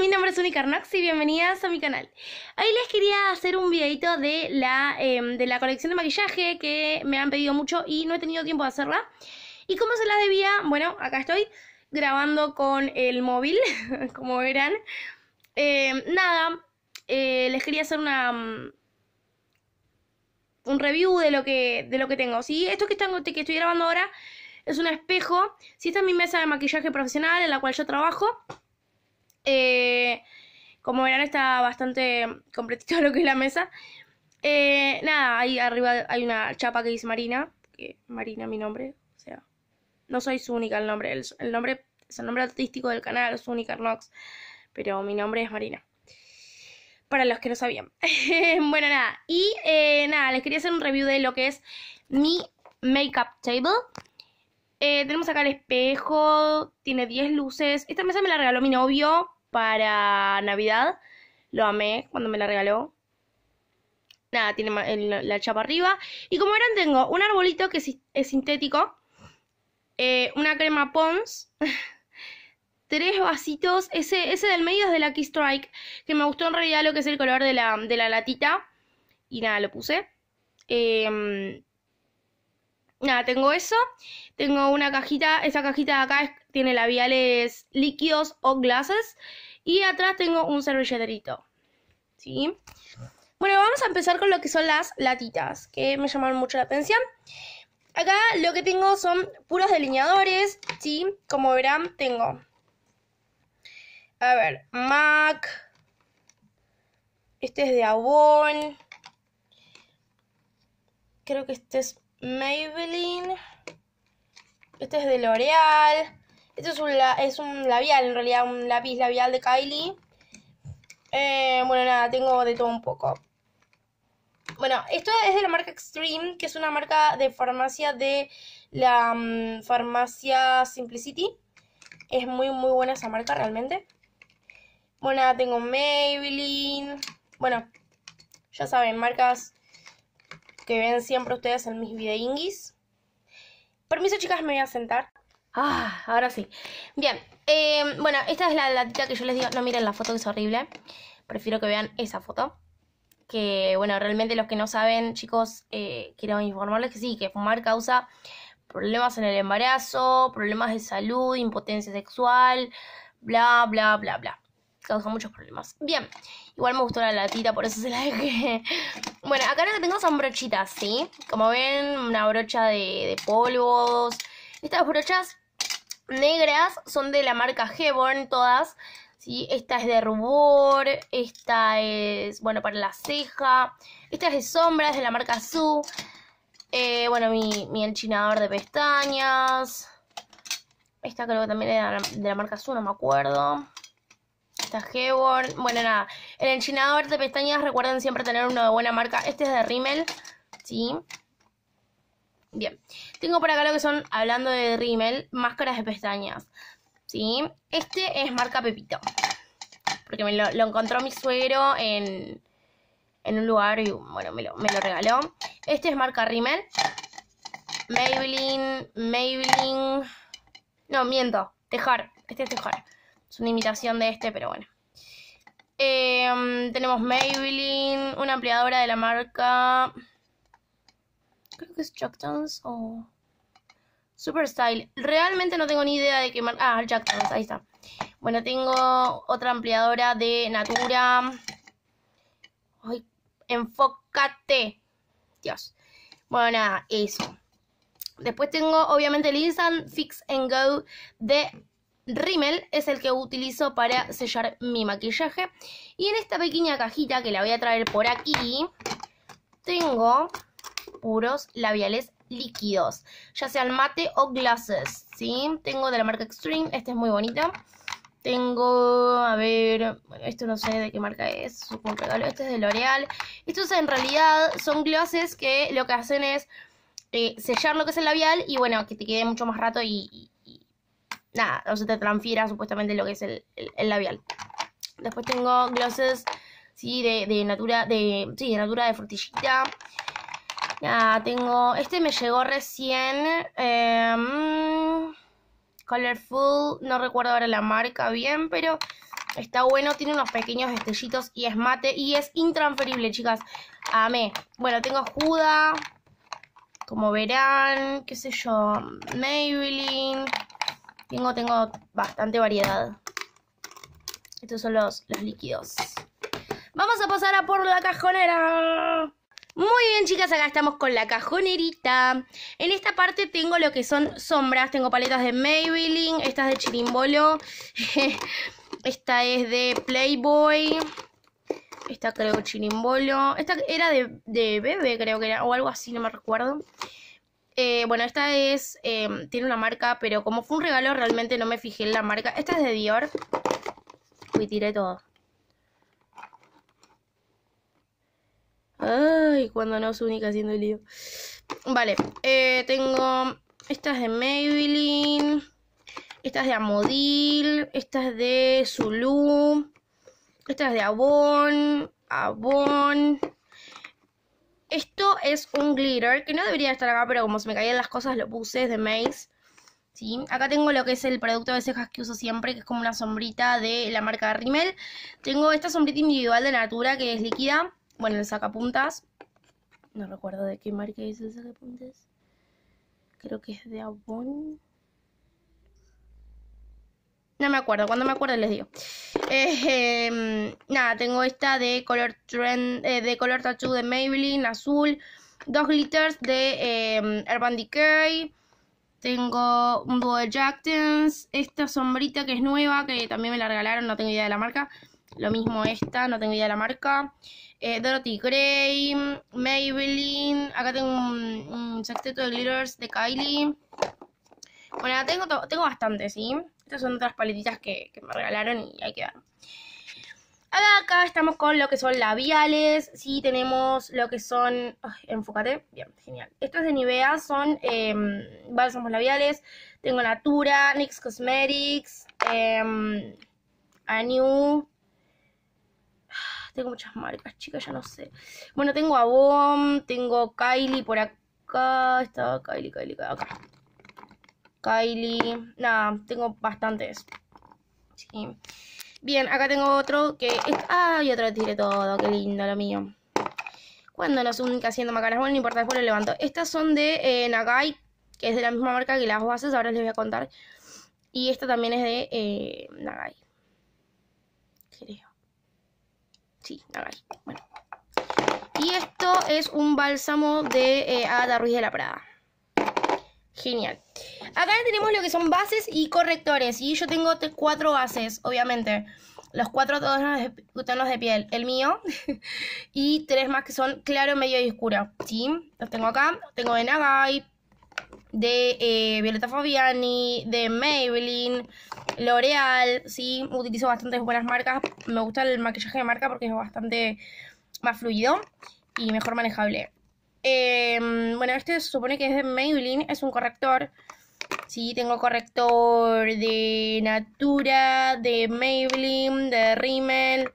mi nombre es Unica Carnax y bienvenidas a mi canal. Hoy les quería hacer un videito de la, em, de la colección de maquillaje que me han pedido mucho y no he tenido tiempo de hacerla. ¿Y como se la debía? Bueno, acá estoy grabando con el móvil, como verán. Em, nada, eh, les quería hacer una mm, un review de lo que, de lo que tengo. Si ¿sí? esto que, están, que estoy grabando ahora es un espejo, si sí, esta es mi mesa de maquillaje profesional en la cual yo trabajo. Eh, como verán, está bastante completito lo que es la mesa. Eh, nada, ahí arriba hay una chapa que dice Marina. Que Marina mi nombre. O sea, no soy su única el nombre. El, nombre es el nombre artístico del canal, es única Pero mi nombre es Marina. Para los que no sabían. bueno, nada. Y eh, nada, les quería hacer un review de lo que es mi makeup table. tenemos acá el espejo, tiene 10 luces. Esta mesa me la regaló mi novio para Navidad. Lo amé cuando me la regaló. Nada, tiene la chapa arriba. Y como verán, tengo un arbolito que es, sintético. Eh, una crema Pons. tres vasitos. Ese, ese del medio es de la Key Strike. Que me gustó en realidad lo que es el color de la, de la latita. Y nada, lo puse. Em, nada, tengo eso. Tengo una cajita, esa cajita de acá tiene labiales líquidos o glases. Y atrás tengo un servilleterito, ¿Sí? Bueno, vamos a empezar con lo que son las latitas, que me llamaron mucho la atención. Acá lo que tengo son puros delineadores, ¿sí? Como verán, tengo... A ver, MAC. Este es de Avon. Creo que este es Maybelline. Este es de L'Oreal. Este es un, es un labial, en realidad, un lápiz labial de Kylie. Eh, bueno, nada, tengo de todo un poco. Bueno, esto es de la marca Extreme, que es una marca de farmacia de la mm, farmacia Simplicity. Es muy, muy buena esa marca realmente. Bueno, nada, tengo Maybelline. Bueno, ya saben, marcas que ven siempre ustedes en mis videinguis. Permiso, chicas, me voy a sentar. Ah, ahora sí. Bien, em, bueno, esta es la latita que yo les digo. No miren la foto que es horrible. Prefiero que vean esa foto. Que bueno, realmente los que no saben, chicos, eh, quiero informarles que sí, que fumar causa problemas en el embarazo, problemas de salud, impotencia sexual, bla, bla, bla, bla causa muchos problemas. Bien, igual me gustó la latita, por eso se la dejé. Bueno, acá lo que tengo son brochitas, ¿sí? Como ven, una brocha de, de polvos. Estas brochas negras son de la marca Heborn todas. ¿sí? Esta es de rubor, esta es, bueno, para la ceja. Esta es de sombras, de la marca Su. Eh, bueno, mi, mi enchinador de pestañas. Esta creo que también es de la marca Su, no me acuerdo está Heborn. Bueno, nada. El enchinador de pestañas, recuerden siempre tener uno de buena marca. Este es de Rimmel, ¿sí? Bien. Tengo por acá lo que son, hablando de Rimmel, máscaras de pestañas, ¿sí? Este es marca Pepito. Porque me lo, encontró mi suegro en, en un lugar y, bueno, me lo, me lo regaló. Este es marca Rimmel. Maybelline, Maybelline... No, miento. Tejar. Este es Tejar. Es una imitación de este, pero bueno. Em, tenemos Maybelline, una ampliadora de la marca. Creo que es Jacktons o. Super Style. Realmente no tengo ni idea de qué marca. Ah, Jacktons, ahí está. Bueno, tengo otra ampliadora de Natura. Ay, enfócate. Dios. Bueno, nada, eso. Después tengo, obviamente, el Instant Fix and Go de Rimmel es el que utilizo para sellar mi maquillaje. Y en esta pequeña cajita que la voy a traer por aquí, tengo puros labiales líquidos, ya sean mate o glasses, ¿sí? Tengo de la marca Extreme, este es muy bonita. Tengo, a ver, esto no sé de qué marca es, supongo que este es de L'Oreal. Estos en realidad son glosses que lo que hacen es eh, sellar lo que es el labial y bueno, que te quede mucho más rato y, nada, o sea, te transfiera supuestamente lo que es el, labial. Después tengo glosses, sí, de, natura, de, de natura frutillita. Nada, tengo, este me llegó recién, em, Colorful, no recuerdo ahora la marca bien, pero está bueno, tiene unos pequeños estrellitos y es mate y es intransferible, chicas. ame Bueno, tengo Juda, como verán, qué sé yo, Maybelline. Tengo, bastante variedad. Estos son los, líquidos. Vamos a pasar a por la cajonera. Muy bien, chicas, acá estamos con la cajonerita. En esta parte tengo lo que son sombras. Tengo paletas de Maybelline, esta es de Chirimbolo, esta es de Playboy, esta creo Chirimbolo, esta era de, de Bebe, creo que era, o algo así, no me recuerdo. Eh, bueno, esta es, em, tiene una marca, pero como fue un regalo realmente no me fijé en la marca. Esta es de Dior. Uy, tiré todo. Ay, cuando no es única haciendo el lío. Vale, eh, tengo... estas de Maybelline. estas de Amodil. estas de Zulu. estas de Avon. Avon. Esto es un glitter, que no debería estar acá, pero como se me caían las cosas lo puse, es de Maze. ¿sí? Acá tengo lo que es el producto de cejas que uso siempre, que es como una sombrita de la marca Rimmel. Tengo esta sombrita individual de Natura, que es líquida. Bueno, el sacapuntas. No recuerdo de qué marca es el sacapuntas. Creo que es de Avon. No me acuerdo, cuando me acuerdo les digo. Este, mm, nada, tengo esta de color trend, eh, de color tattoo de Maybelline, azul. Dos glitters de em, Urban Decay. Tengo un búho de Esta sombrita que es nueva, que también me la regalaron, no tengo idea de la marca. Lo mismo esta, no tengo idea de la marca. Eh, Dorothy Gray, Maybelline. Acá tengo un, sexteto de glitters de Kylie. Bueno, tengo, tengo bastante, ¿sí? Estas son otras paletitas que, me regalaron y hay que Ahora acá estamos con lo que son labiales. Sí, tenemos lo que son. enfócate. Bien, genial. Estos de Nivea son em, bálsamos labiales. Tengo Natura, NYX Cosmetics, em, Anu. Ah, tengo muchas marcas, chicas, ya no sé. Bueno, tengo Avon, tengo Kylie por acá. Estaba Kylie, Kylie, acá. Kylie. Nada, tengo bastantes. Bien, acá tengo otro que... Ah, y otro tiré todo. Qué lindo lo mío. Cuando no única haciendo macanas. Bueno, no importa, después lo levanto. Estas son de eh, Nagai, que es de la misma marca que las bases. Ahora les voy a contar. Y esta también es de eh, Nagai. Creo. Sí, Nagai. Bueno. Y esto es un bálsamo de eh, Ada Ruiz de la Prada. Genial. Acá tenemos lo que son bases y correctores. Y yo tengo cuatro bases, obviamente. Los cuatro todos tonos de, piel. El mío. y tres más que son claro, medio y oscuro. ¿Sí? Los tengo acá. Tengo de Nagai. De eh, Violeta Fabiani. De Maybelline. L'Oreal. ¿Sí? Utilizo bastantes buenas marcas. Me gusta el maquillaje de marca porque es bastante más fluido. Y mejor manejable. Em, bueno, este se supone que es de Maybelline, es un corrector. Sí, tengo corrector de Natura, de Maybelline, de Rimmel.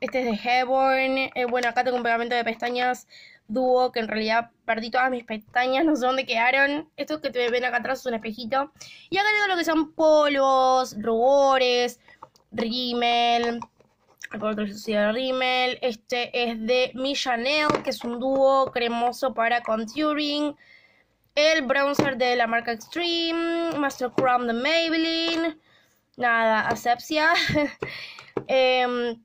Este es de Heaven. Eh, bueno, acá tengo un pegamento de pestañas dúo que en realidad perdí todas mis pestañas, no sé dónde quedaron. esto que te ven acá atrás es un espejito. Y acá tengo lo que son polvos, rubores, Rimmel, Este es de Mi Chanel, que es un dúo cremoso para contouring el bronzer de la marca Extreme, Master de Maybelline, nada, Asepsia. Em,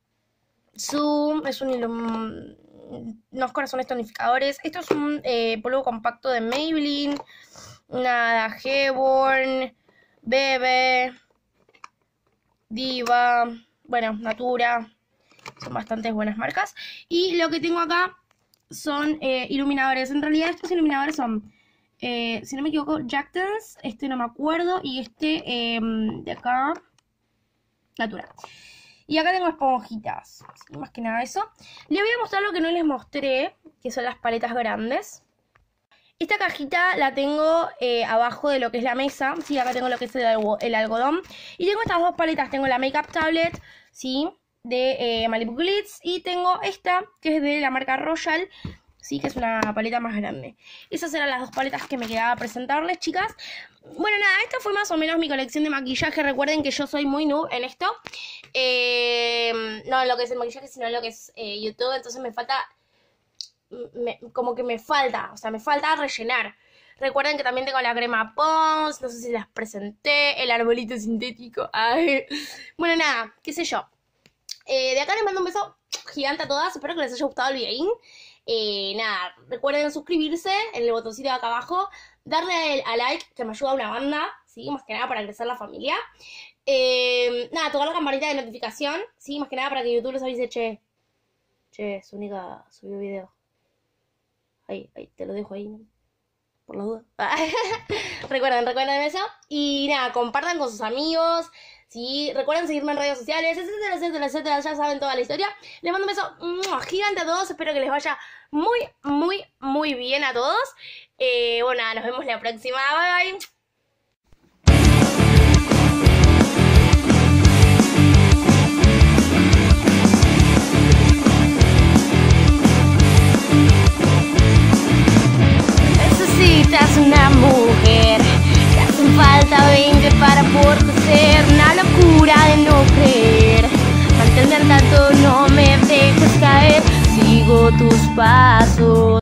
Zoom, es un no mm, unos corazones tonificadores. Esto es un eh, polvo compacto de Maybelline. Nada, Heborn, Bebe, Diva, bueno, Natura. Son bastantes buenas marcas. Y lo que tengo acá son eh, iluminadores. En realidad estos iluminadores son eh, si no me equivoco, Jack este no me acuerdo, y este em, de acá, Natura. Y acá tengo esponjitas, más que nada eso. Les voy a mostrar lo que no les mostré, que son las paletas grandes. Esta cajita la tengo eh, abajo de lo que es la mesa, sí, acá tengo lo que es el, algodón. Y tengo estas dos paletas, tengo la Makeup Tablet, sí, de eh, Malibu Glitz y tengo esta que es de la marca Royal ¿sí? Que es una paleta más grande. Esas eran las dos paletas que me quedaba presentarles, chicas. Bueno, nada, esta fue más o menos mi colección de maquillaje. Recuerden que yo soy muy nu en esto. Eh, no en lo que es el maquillaje, sino en lo que es eh, YouTube. Entonces me falta... Mm, como que me falta, o sea, me falta rellenar. Recuerden que también tengo la crema Pons, no sé si las presenté, el arbolito sintético. Ay. Bueno, nada, qué sé yo. Eh, de acá les mando un beso gigante a todas, espero que les haya gustado el videín. Eh, nada, recuerden suscribirse en el botoncito de acá abajo, darle a like, que me ayuda una banda, ¿sí? Más que nada para crecer la familia. Eh, nada, tocar la campanita de notificación, ¿sí? Más que nada para que YouTube les avise, che, che, única subió video. Ahí, ahí, te lo dejo ahí, por la duda. recuerden, recuerden eso. Y nada, compartan con sus amigos, Sí, recuerden seguirme en redes sociales, etcétera, etcétera, etcétera. Ya saben toda la historia. Les mando un beso gigante a todos. Espero que les vaya muy, muy, muy bien a todos. Eh, bueno, nos vemos la próxima. Bye, bye. espaço